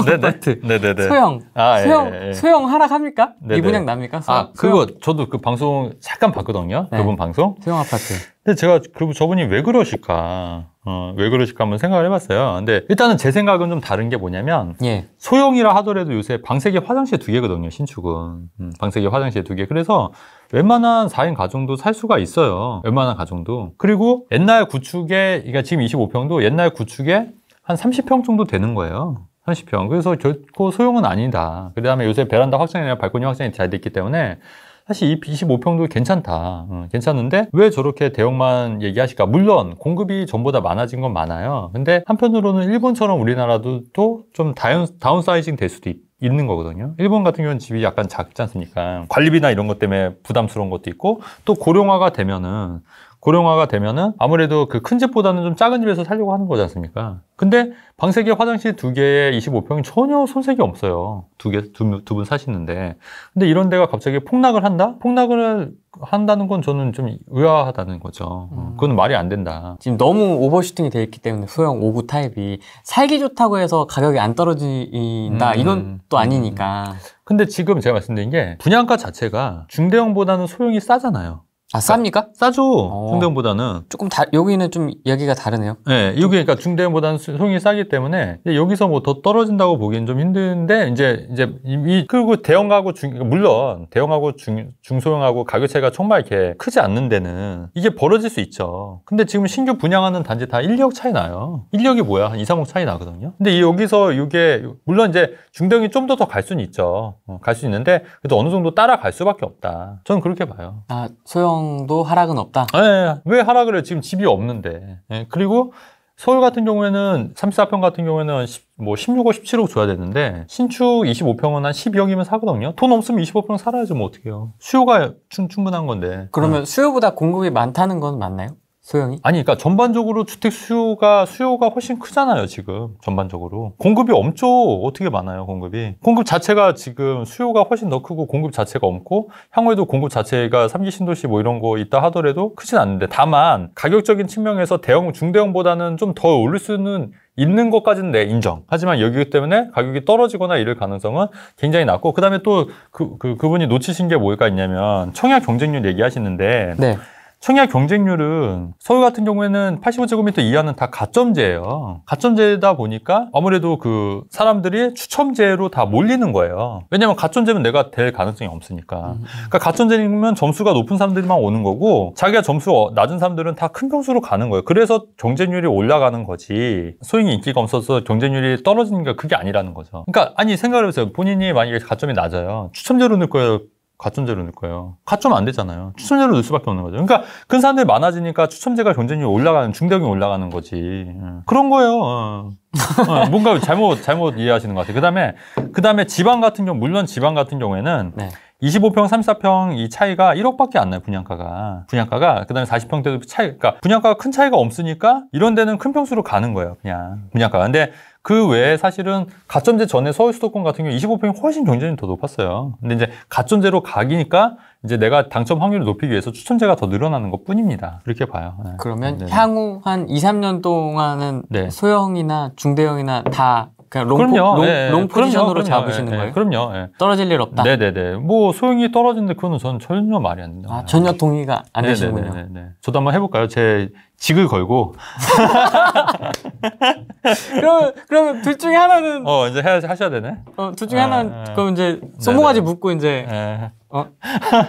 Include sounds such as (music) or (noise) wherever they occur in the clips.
소형 네네. 아트 네네네. 소형. 아, 예, 소형, 예, 예. 소형 하락합니까? 네네. 미분양 납니까? 아, 소형, 아, 그거 저도 그 방송 잠깐 봤거든요. 네. 그분 방송. 소형 아파트. 근데 제가 그리고 저분이 왜 그러실까? 어, 왜 그러실까 한번 생각을 해봤어요. 근데 일단은 제 생각은 좀 다른 게 뭐냐면 예. 소형이라 하더라도 요새 방세기 화장실 두 개거든요. 신축은 음, 방세기 화장실 두 개. 그래서 웬만한 4인 가정도 살 수가 있어요. 웬만한 가정도. 그리고 옛날 구축에 그러니까 지금 25평도 옛날 구축에 한 30평 정도 되는 거예요. 30평. 그래서 결코 소용은 아니다. 그 다음에 요새 베란다 확장이나 발코니 확장이 잘 됐기 때문에 사실 이 25평도 괜찮다. 응, 괜찮은데 왜 저렇게 대형만 얘기하실까? 물론 공급이 전보다 많아진 건 많아요. 근데 한편으로는 일본처럼 우리나라도 또 좀 다운, 다운사이징 될 수도 있 있는 거거든요. 일본 같은 경우는 집이 약간 작지 않습니까? 관리비나 이런 것 때문에 부담스러운 것도 있고 또 고령화가 되면은 고령화가 되면은 아무래도 그 큰 집보다는 좀 작은 집에서 살려고 하는 거지 않습니까? 근데 방세기 화장실 두 개에 25평이 전혀 손색이 없어요. 두 개, 두, 두분 사시는데. 근데 이런 데가 갑자기 폭락을 한다? 폭락을 한다는 건 저는 좀 의아하다는 거죠. 어, 음. 그건 말이 안 된다. 지금 너무 오버슈팅이 되어 있기 때문에 소형 5구 타입이 살기 좋다고 해서 가격이 안 떨어진다. 음. 이건 또 음. 아니니까. 근데 지금 제가 말씀드린 게 분양가 자체가 중대형보다는 소형이 싸잖아요. 아 쌉니까? 그러니까 싸죠. 어. 중대형보다는. 조금 다 여기는 좀 이야기가 다르네요. 네, 여기 그러니까 중대형보다는 소형이 싸기 때문에 여기서 뭐 더 떨어진다고 보기엔좀 힘든데 이제 이제 이 그리고 대형하고 중 그러니까 물론 대형하고 중 중소형하고 가격 차이가 정말 이렇게 크지 않는 데는 이게 벌어질 수 있죠. 근데 지금 신규 분양하는 단지 다 인력 차이 나요. 인력이 뭐야? 한 2, 3억 차이 나거든요. 근데 여기서 이게 물론 이제 중대형이 좀 더 더 갈 수는 있죠. 어, 갈수 있는데 그래도 어느 정도 따라갈 수밖에 없다. 저는 그렇게 봐요. 아 소형 평도 하락은 없다. 네, 왜 하락을 해? 지금 집이 없는데. 네, 그리고 서울 같은 경우에는 34평 같은 경우에는 10, 뭐 16억, 17억 줘야 되는데 신축 25평은 한 12억이면 사거든요. 돈 없으면 25평 살아야지뭐어떡해요 수요가 충, 충분한 건데. 그러면 네. 수요보다 공급이 많다는 건 맞나요? 소영이? 아니, 그러니까 전반적으로 주택 수요가 수요가 훨씬 크잖아요, 지금 전반적으로 공급이 엄청 어떻게 많아요, 공급이 공급 자체가 지금 수요가 훨씬 더 크고 공급 자체가 없고 향후에도 공급 자체가 삼기 신도시 뭐 이런 거 있다 하더라도 크진 않는데 다만 가격적인 측면에서 대형 중대형보다는 좀 더 올릴 수는 있는 것까지는 내 네, 인정. 하지만 여기기 때문에 가격이 떨어지거나 이럴 가능성은 굉장히 낮고 그다음에 또 그, 그, 그분이 놓치신 게 뭘까 있냐면 청약 경쟁률 얘기하시는데 네. 청약 경쟁률은 서울 같은 경우에는 85제곱미터 이하는 다 가점제예요. 가점제다 보니까 아무래도 그 사람들이 추첨제로 다 몰리는 거예요. 왜냐면 가점제면 내가 될 가능성이 없으니까. 음. 그러니까 가점제면 점수가 높은 사람들만 오는 거고 자기가 점수 낮은 사람들은 다 큰 평수로 가는 거예요. 그래서 경쟁률이 올라가는 거지 소행이 인기가 없어서 경쟁률이 떨어지는 게 그게 아니라는 거죠. 그러니까 아니 생각을 해보세요. 본인이 만약에 가점이 낮아요. 추첨제로 넣을 거예요. 가점제로 넣을 거예요. 가점 안 되잖아요. 추첨제로 넣을 수밖에 없는 거죠. 그러니까 큰 그 사람들이 많아지니까 추첨제가 경쟁률이 올라가는 중대형이 올라가는 거지. 예. 그런 거예요. 어. 어, 뭔가 잘못 잘못 이해하시는 것 같아요. 그다음에 그다음에 지방 같은 경우 물론 지방 같은 경우에는 네. 25평, 34평 이 차이가 1억밖에 안 나요, 분양가가. 분양가가 그다음에 40평대도 차이 그러니까 분양가가 큰 차이가 없으니까 이런 데는 큰 평수로 가는 거예요, 그냥. 분양가가. 근데 그 외에 사실은 가점제 전에 서울 수도권 같은 경우 25평이 훨씬 경쟁률이 더 높았어요. 근데 이제 가점제로 가기니까 이제 내가 당첨 확률을 높이기 위해서 추천제가 더 늘어나는 것 뿐입니다. 그렇게 봐요. 네. 그러면 네 향후 한 2, 3년 동안은 네. 소형이나 중대형이나 다 그냥 롱, 그럼요. 포, 롱, 예, 예. 롱 포지션으로 그럼요, 잡으시는 그 거예요? 그럼요. 떨어질 일 없다. 네네네. 네, 네. 뭐 소용이 떨어진데 그거는 전 전혀 말이 안 나요. 아, 전혀 동의가 안 네, 되시군요. 네네네. 저도 한번 해볼까요? 제 직을 걸고. (laughs) 그럼 그럼 둘 중에 하나는 어 이제 해, 하셔야 되네. 어둘 중에 아, 하나는 아, 그럼 이제 손모가지 묶고 이제 어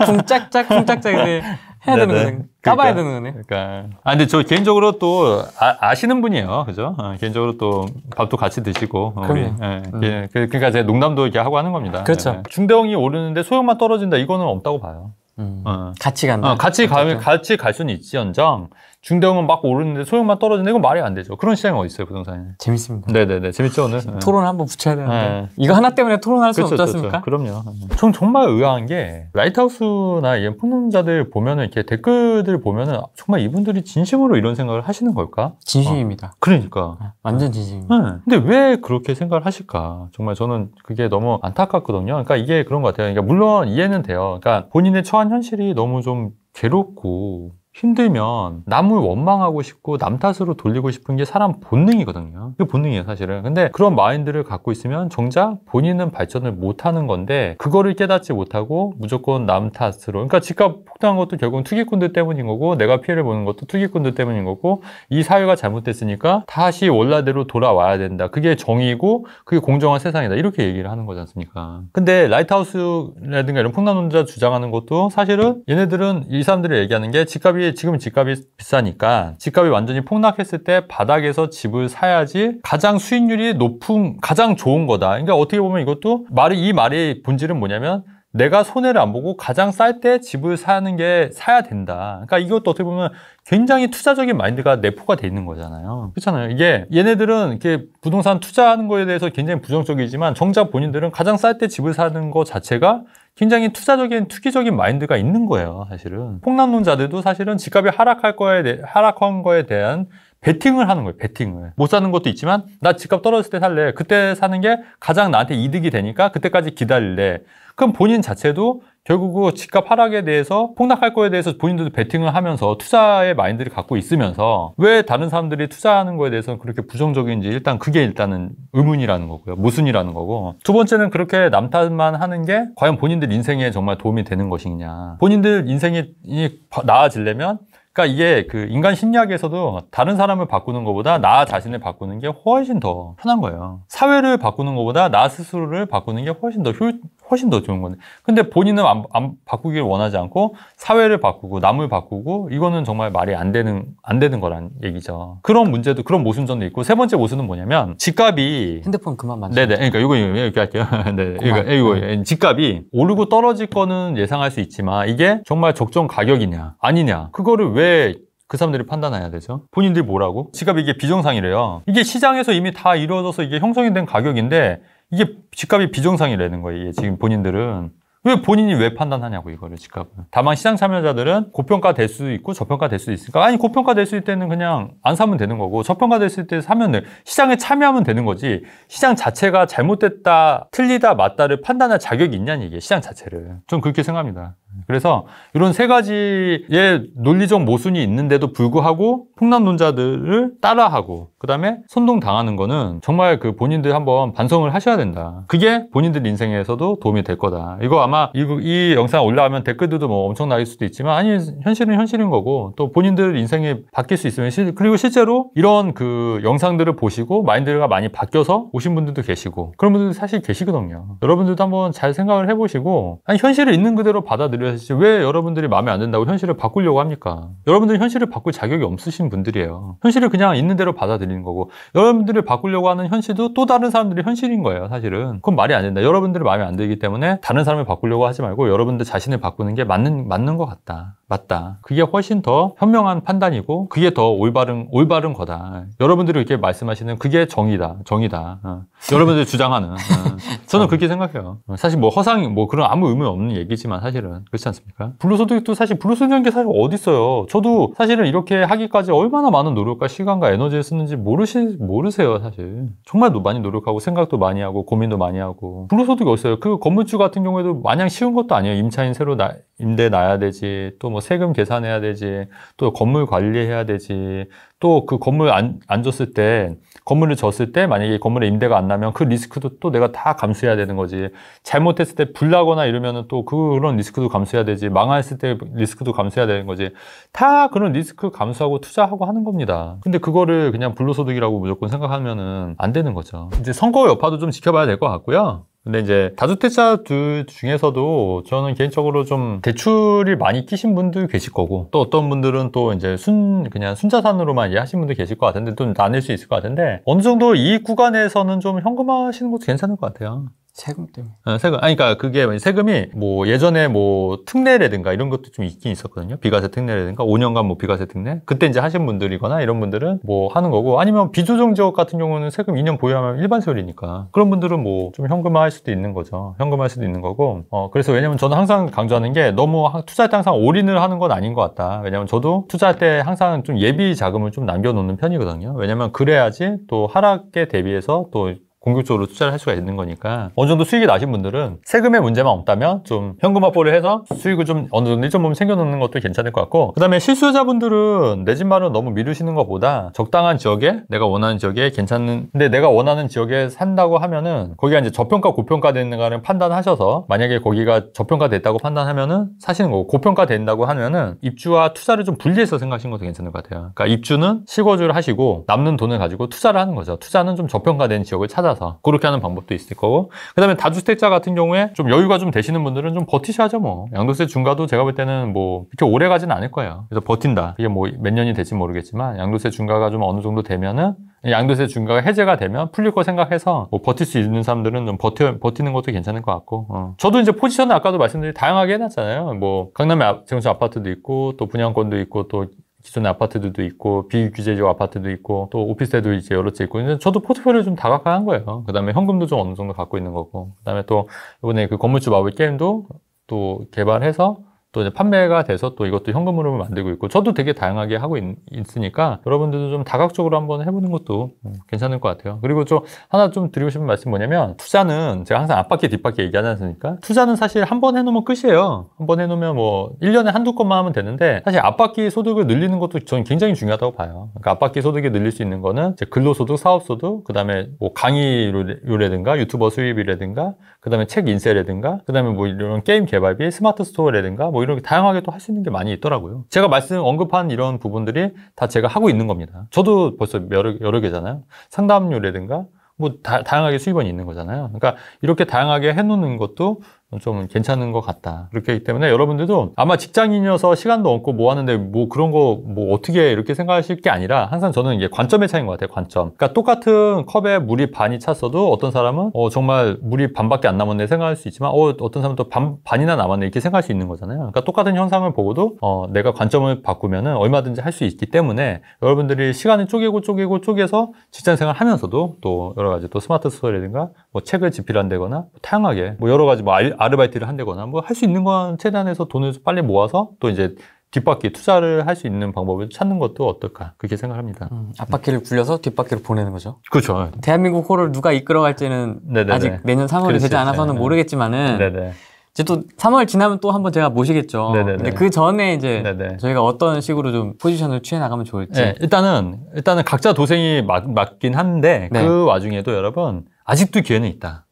쿵짝짝 쿵짝짝 이제 (laughs) 해야 되는 은행. 그러니까, 되는 은행. 그러니까. 아, 근데 저 개인적으로 또 아, 시는 분이에요. 그죠? 어, 개인적으로 또 밥도 같이 드시고. 어, 우리. 예, 음. 예, 그, 그러니까 제 농담도 이렇게 하고 하는 겁니다. 그렇죠. 예, 예. 중대형이 오르는데 소형만 떨어진다. 이거는 없다고 봐요. 음. 어. 같이 간다. 어, 같이 가, 같이 갈 수는 있지언정 중대형은 막 오르는데 소형만 떨어지는 이건 말이 안 되죠. 그런 시장이 어디 있어요 부동산에? 재밌습니다. 네네네 재밌죠 오늘. (laughs) 토론 한번 붙여야 되는데 네. 이거 하나 때문에 토론할 수 그렇죠, 없지 않습니까? 그렇죠. 그럼요. 네. 전 정말 의아한 게 라이트하우스나 이런 폭론자들 보면은 이렇게 댓글들 보면은 정말 이분들이 진심으로 이런 생각을 하시는 걸까? 진심입니다. 어. 그러니까 네, 완전 진심입니다. 네. 근데 왜 그렇게 생각을 하실까? 정말 저는 그게 너무 안타깝거든요. 그러니까 이게 그런 것 같아요. 그러니까 물론 이해는 돼요. 그러니까 본인의 처한 현실이 너무 좀 괴롭고 힘들면 남을 원망하고 싶고 남 탓으로 돌리고 싶은 게 사람 본능이거든요. 그 본능이에요, 사실은. 근데 그런 마인드를 갖고 있으면 정작 본인은 발전을 못 하는 건데 그거를 깨닫지 못하고 무조건 남 탓으로. 그러니까 집값 폭등한 것도 결국은 투기꾼들 때문인 거고 내가 피해를 보는 것도 투기꾼들 때문인 거고 이 사회가 잘못됐으니까 다시 원래대로 돌아와야 된다. 그게 정의고 그게 공정한 세상이다. 이렇게 얘기를 하는 거지 않습니까? 근데 라이트하우스라든가 이런 폭락론자 주장하는 것도 사실은 얘네들은 이 사람들이 얘기하는 게 집값이 집값이 지금 집값이 비싸니까 집값이 완전히 폭락했을 때 바닥에서 집을 사야지 가장 수익률이 높은 가장 좋은 거다. 그러니까 어떻게 보면 이것도 말이 이 말의 본질은 뭐냐면 내가 손해를 안 보고 가장 쌀 때 집을 사는 게 사야 된다. 그러니까 이것도 어떻게 보면 굉장히 투자적인 마인드가 내포가 돼 있는 거잖아요. 그렇잖아요. 이게 얘네들은 이렇게 부동산 투자하는 거에 대해서 굉장히 부정적이지만 정작 본인들은 가장 쌀 때 집을 사는 거 자체가 굉장히 투자적인 투기적인 마인드가 있는 거예요, 사실은. 폭락론자들도 사실은 집값이 하락할 거에 대, 하락한 거에 대한 베팅을 하는 거예요, 베팅을. 못 사는 것도 있지만 나 집값 떨어질 때 살래. 그때 사는 게 가장 나한테 이득이 되니까 그때까지 기다릴래. 그럼 본인 자체도 결국은 집값 하락에 대해서 폭락할 거에 대해서 본인들도 베팅을 하면서 투자의 마인드를 갖고 있으면서 왜 다른 사람들이 투자하는 거에 대해서 는 그렇게 부정적인지 일단 그게 일단은 의문이라는 거고요. 모순이라는 거고. 두 번째는 그렇게 남탓만 하는 게 과연 본인들 인생에 정말 도움이 되는 것이냐. 본인들 인생이 나아지려면 그러니까 이게 그 인간 심리학에서도 다른 사람을 바꾸는 것보다 나 자신을 바꾸는 게 훨씬 더 편한 거예요. 사회를 바꾸는 것보다 나 스스로를 바꾸는 게 훨씬 더 효, 훨씬 더 좋은 건데. 근데 본인은 안, 안바꾸길 원하지 않고 사회를 바꾸고 남을 바꾸고 이거는 정말 말이 안 되는 안 되는 거란 얘기죠. 그런 문제도 그런 모순점도 있고 세 번째 모순은 뭐냐면 집값이 핸드폰 그만 만져. 네네. 그러니까 이거 이렇게 할게요. (laughs) 네. 그러 이거 네. 집값이 오르고 떨어질 거는 예상할 수 있지만 이게 정말 적정 가격이냐 아니냐 그거를 왜 그 사람들이 판단해야 되죠. 본인들이 뭐라고? 지갑 이게 비정상이래요. 이게 시장에서 이미 다 이루어져서 이게 형성이 된 가격인데 이게 집값이 비정상이라는 거예요. 지금 본인들은. 왜 본인이 왜 판단하냐고 이거를 집값을. 다만 시장 참여자들은 고평가 될수 있고 저평가 될수 있으니까 아니 고평가 될 수 있을 때는 그냥 안 사면 되는 거고 저평가 됐을 때 사면 시장에 참여하면 되는 거지 시장 자체가 잘못됐다 틀리다 맞다를 판단할 자격이 있냐는 얘기예요 시장 자체를 좀 그렇게 생각합니다. 그래서 이런 세 가지의 논리적 모순이 있는데도 불구하고 폭남론자들을 따라하고 그다음에 선동당하는 거는 정말 그 본인들 한번 반성을 하셔야 된다. 그게 본인들 인생에서도 도움이 될 거다. 이거 아마 이, 이 영상 올라가면 댓글들도 뭐 엄청나일 수도 있지만 아니 현실은 현실인 거고 또 본인들 인생이 바뀔 수 있으면 시, 그리고 실제로 이런 그 영상들을 보시고 마인드가 많이 바뀌어서 오신 분들도 계시고 그런 분들 도 사실 계시거든요. 여러분들도 한번 잘 생각을 해보시고 아니 현실을 있는 그대로 받아들이 말씀드려야지 왜 여러분들이 마음에 안 든다고 현실을 바꾸려고 합니까? 여러분들이 현실을 바꿀 자격이 없으신 분들이에요. 현실을 그냥 있는 대로 받아들이는 거고 여러분들이 바꾸려고 하는 현실도 또 다른 사람들이 현실인 거예요. 사실은 그건 말이 안 된다. 여러분들이 마음에 안 들기 때문에 다른 사람을 바꾸려고 하지 말고 여러분들 자신을 바꾸는 게 맞는 맞는 것 같다. 맞다. 그게 훨씬 더 현명한 판단이고 그게 더 올바른 올바른 거다. 여러분들이 이렇게 말씀하시는 그게 정의다. 정의다. 어. 여러분들이 주장하는. 어. (laughs) 저는 그렇게 생각해요. 사실 뭐 허상 뭐 그런 아무 의미 없는 얘기지만 사실은 그렇지 않습니까? 불로소득도 사실 불로소득이라게 사실 어디 있어요. 저도 사실은 이렇게 하기까지 얼마나 많은 노력과 시간과 에너지를 쓰는지 모르시 모르세요 사실. 정말 많이 노력하고 생각도 많이 하고 고민도 많이 하고 불로소득이 없어요. 그 건물주 같은 경우에도 마냥 쉬운 것도 아니에요. 임차인 새로 나 임대 놔야 되지, 또 뭐 세금 계산해야 되지, 또 건물 관리해야 되지, 또 그 건물 안, 안 줬을 때, 건물을 줬을 때 만약에 건물에 임대가 안 나면 그 리스크도 또 내가 다 감수해야 되는 거지. 잘못했을 때 불나거나 이러면은 또 그런 리스크도 감수해야 되지. 망했을 때 리스크도 감수해야 되는 거지. 다 그런 리스크 감수하고 투자하고 하는 겁니다. 근데 그거를 그냥 불로소득이라고 무조건 생각하면은 안 되는 거죠. 이제 선거 여파도 좀 지켜봐야 될 것 같고요. 근데 이제 다주택자들 중에서도 저는 개인적으로 좀 대출이 많이 끼신 분도 계실 거고 또 어떤 분들은 또 이제 순 그냥 순자산으로만 하신 분도 계실 것 같은데 또 나뉠 수 있을 것 같은데 어느 정도 이 구간에서는 좀 현금화하시는 것도 괜찮을 것 같아요. 세금 때문에. 아, 세금. 아니, 그러니까 그게 세금이 뭐 예전에 뭐 특례라든가 이런 것도 좀 있긴 있었거든요. 비과세 특례라든가 5년간 뭐 비과세 특례. 그때 이제 하신 분들이거나 이런 분들은 뭐 하는 거고 아니면 비조정 지역 같은 경우는 세금 2년 보유하면 일반 세율이니까 그런 분들은 뭐 좀 현금화할 수도 있는 거죠. 현금화할 수도 있는 거고. 어, 그래서 왜냐면 저는 항상 강조하는 게 너무 투자할 때 항상 올인을 하는 건 아닌 것 같다. 왜냐면 저도 투자할 때 항상 좀 예비 자금을 좀 남겨놓는 편이거든요. 왜냐면 그래야지 또 하락에 대비해서 또 공격적으로 투자를 할 수가 있는 거니까 어느 정도 수익이 나신 분들은 세금의 문제만 없다면 좀 현금 확보를 해서 수익을 좀 어느 정도 일정 부분 생겨놓는 것도 괜찮을 것 같고 그 다음에 실수요자분들은 내집 마련 너무 미루시는 것보다 적당한 지역에 내가 원하는 지역에 괜찮은 근데 내가 원하는 지역에 산다고 하면은 거기가 이제 저평가 고평가 되는가를 판단하셔서 만약에 거기가 저평가 됐다고 판단하면은 사시는 거고 고평가 된다고 하면은 입주와 투자를 좀 분리해서 생각하시는 것도 괜찮을 것 같아요 그러니까 입주는 실거주를 하시고 남는 돈을 가지고 투자를 하는 거죠 투자는 좀 저평가된 지역을 찾아 찾아서 그렇게 하는 방법도 있을 거고 그다음에 다주택자 같은 경우에 좀 여유가 좀 되시는 분들은 좀 버티셔야죠 뭐 양도세 중과도 제가 볼 때는 뭐 이렇게 오래 가진 않을 거예요 그래서 버틴다 이게 뭐 몇 년이 될지 모르겠지만 양도세 중과가 좀 어느 정도 되면은 양도세 중과가 해제가 되면 풀릴 거 생각해서 뭐 버틸 수 있는 사람들은 좀 버티, 버티는 것도 괜찮을 것 같고 어. 저도 이제 포지션은 아까도 말씀드린 다양하게 해놨잖아요 뭐 강남에 재건축 아, 아파트도 있고 또 분양권도 있고 또 기존의 아파트들도 있고 비규제적 아파트도 있고 또 오피스텔도 이제 여러 채 있고 이제 저도 포트폴리오 좀 다각화한 거예요. 그다음에 현금도 좀 어느 정도 갖고 있는 거고 그다음에 또 이번에 그 건물주 마블 게임도 또 개발해서 또 이제 판매가 돼서 또 이것도 현금으로 만들고 있고 저도 되게 다양하게 하고 있, 으니까 여러분들도 좀 다각적으로 한번 해보는 것도 음, 괜찮을 것 같아요 그리고 좀 하나 좀 드리고 싶은 말씀 뭐냐면 투자는 제가 항상 앞바퀴 뒷바퀴 얘기하지 않습니까 투자는 사실 한번 해놓으면 끝이에요 한번 해놓으면 뭐 1년에 한두 건만 하면 되는데 사실 앞바퀴 소득을 늘리는 것도 저는 굉장히 중요하다고 봐요 그러니까 앞바퀴 소득이 늘릴 수 있는 거는 근로소득 사업소득 그 다음에 뭐 강의료라든가 유튜버 수입이라든가 그 다음에 책 인쇄라든가 그 다음에 뭐 이런 게임 개발비 스마트 스토어라든가 뭐 이런 게 다양하게 또 할 수 있는 게 많이 있더라고요 제가 말씀 언급한 이런 부분들이 다 제가 하고 있는 겁니다 저도 벌써 여러, 여러 개잖아요 상담료라든가 뭐 다, 양하게 수입원이 있는 거잖아요 그러니까 이렇게 다양하게 해놓는 것도 좀 괜찮은 것 같다. 그렇기 때문에 여러분들도 아마 직장인이어서 시간도 없고 뭐 하는데 뭐 그런 거 뭐 어떻게 이렇게 생각하실 게 아니라 항상 저는 이게 관점의 차이인 것 같아요. 관점. 그러니까 똑같은 컵에 물이 반이 찼어도 어떤 사람은 어 정말 물이 반밖에 안 남았네 생각할 수 있지만 어 어떤 사람은 또 반, 반이나 남았네 이렇게 생각할 수 있는 거잖아요. 그러니까 똑같은 현상을 보고도 어 내가 관점을 바꾸면은 얼마든지 할 수 있기 때문에 여러분들이 시간을 쪼개고 쪼개고 쪼개서 직장생활 하면서도 또 여러 가지 또 스마트 스토이라든가뭐 책을 집필한다거나 뭐 다양하게 뭐 여러 가지 뭐 알, 아르바이트를 한다거나 뭐 할 수 있는 건 최대한해서 돈을 빨리 모아서 또 이제 뒷바퀴 투자를 할 수 있는 방법을 찾는 것도 어떨까 그렇게 생각합니다. 음, 앞바퀴를 굴려서 뒷바퀴로 보내는 거죠. 그렇죠. 대한민국 호를 누가 이끌어갈지는 네네네. 아직 내년 3월이 그렇지. 되지 않아서는 네네. 모르겠지만은 네네. 이제 또 3월 지나면 또 한번 제가 모시겠죠. 네네네. 그 전에 이제 네네. 저희가 어떤 식으로 좀 포지션을 취해 나가면 좋을지. 네, 일단은 일단은 각자 도생이 맞, 맞긴 한데 네. 그 와중에도 여러분 아직도 기회는 있다.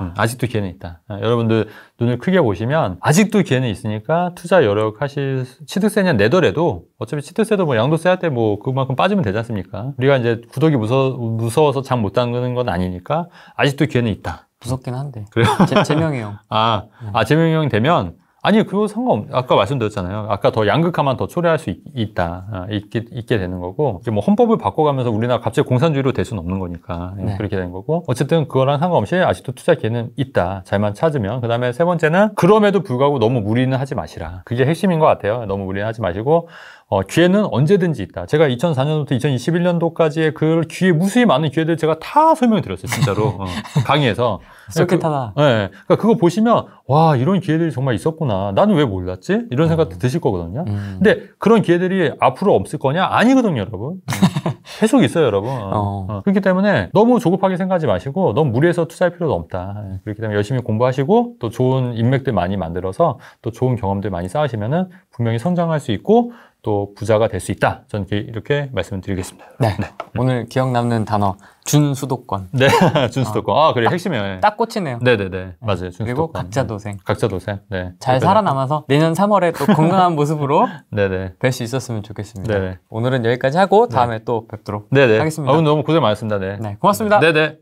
음, 아직도 기회는 있다. 어, 여러분들 눈을 크게 보시면 아직도 기회는 있으니까 투자 여력하실 취득세냐 내더라도 어차피 취득세도 뭐 양도세 할 때 뭐 그만큼 빠지면 되지 않습니까? 우리가 이제 구독이 무서, 무서워서 잠못 담그는 건 아니니까 아직도 기회는 있다. 무섭긴 한데. 그래요? 제, 재명이 형. (laughs) 아, 음. 아 재명이 형이 되면 아니 그거 상관없. 아까 말씀드렸잖아요. 아까 더 양극화만 더 초래할 수 있, 있다 아, 있게, 있게 되는 거고 이게 뭐 헌법을 바꿔가면서 우리나라 갑자기 공산주의로 될 수는 없는 거니까 예, 네. 그렇게 된 거고 어쨌든 그거랑 상관없이 아직도 투자 기회는 있다. 잘만 찾으면 그다음에 세 번째는 그럼에도 불구하고 너무 무리는 하지 마시라. 그게 핵심인 것 같아요. 너무 무리는 하지 마시고 어, 기회는 언제든지 있다. 제가 2004년부터 2021년도까지의 그 기회 무수히 많은 기회들 제가 다설명을 드렸어요, 진짜로 (laughs) 어, 강의에서. 그렇겠다. 그러니까 그, 네, 그러니까 그거 보시면 와 이런 기회들이 정말 있었구나. 나는 왜 몰랐지? 이런 생각 음. 드실 거거든요. 음. 근데 그런 기회들이 앞으로 없을 거냐? 아니거든요, 여러분. 음, (laughs) 계속 있어요, 여러분. 어. 어. 그렇기 때문에 너무 조급하게 생각하지 마시고 너무 무리해서 투자할 필요도 없다. 예, 그렇기 때문에 열심히 공부하시고 또 좋은 인맥들 많이 만들어서 또 좋은 경험들 많이 쌓으시면은 분명히 성장할 수 있고 또 부자가 될 수 있다. 전 이렇게 말씀드리겠습니다. 네. 네. 오늘 기억 남는 단어 준수도권. 네, (laughs) 준수도권. 아, 그래 핵심이에요. 딱 꽂히네요. 네, 네, 네, 네. 맞아요. 준수도권. 그리고 각자 네. 도생. 각자 도생. 네. 잘 살아남아서 내년 3월에 또 건강한 모습으로 (laughs) 네, 네. 뵐 수 있었으면 좋겠습니다. 네, 네 오늘은 여기까지 하고 다음에 네. 또 뵙도록 네, 네. 하겠습니다. 아, 오늘 너무 고생 많았습니다. 네. 네, 고맙습니다. 네, 네.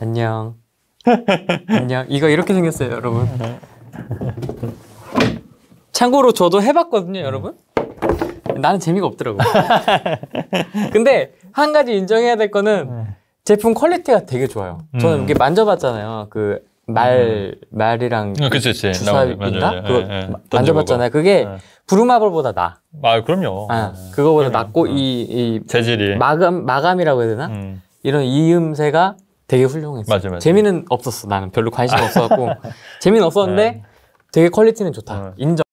안녕. (laughs) 안녕. 이거 이렇게 생겼어요, 여러분. 참고로 저도 해봤거든요, 여러분. 나는 재미가 없더라고요. (laughs) 근데 한 가지 인정해야 될 거는 네. 제품 퀄리티가 되게 좋아요. 저는 음. 이게 만져봤잖아요. 그 말, 음. 말이랑 아, 그치, 그치. 주사인가 그거 예, 예. 만져봤잖아요. 그게 예. 부루마블보다 나. 아, 그럼요. 아, 그거보다 예. 낫고, 어. 이, 이. 재질이. 마감, 마감이라고 해야 되나? 음. 이런 이음새가 되게 훌륭했어. 맞아, 맞아. 재미는 없었어. 나는 별로 관심 없었고. (laughs) 재미는 없었는데 네. 되게 퀄리티는 좋다. 네. 인정.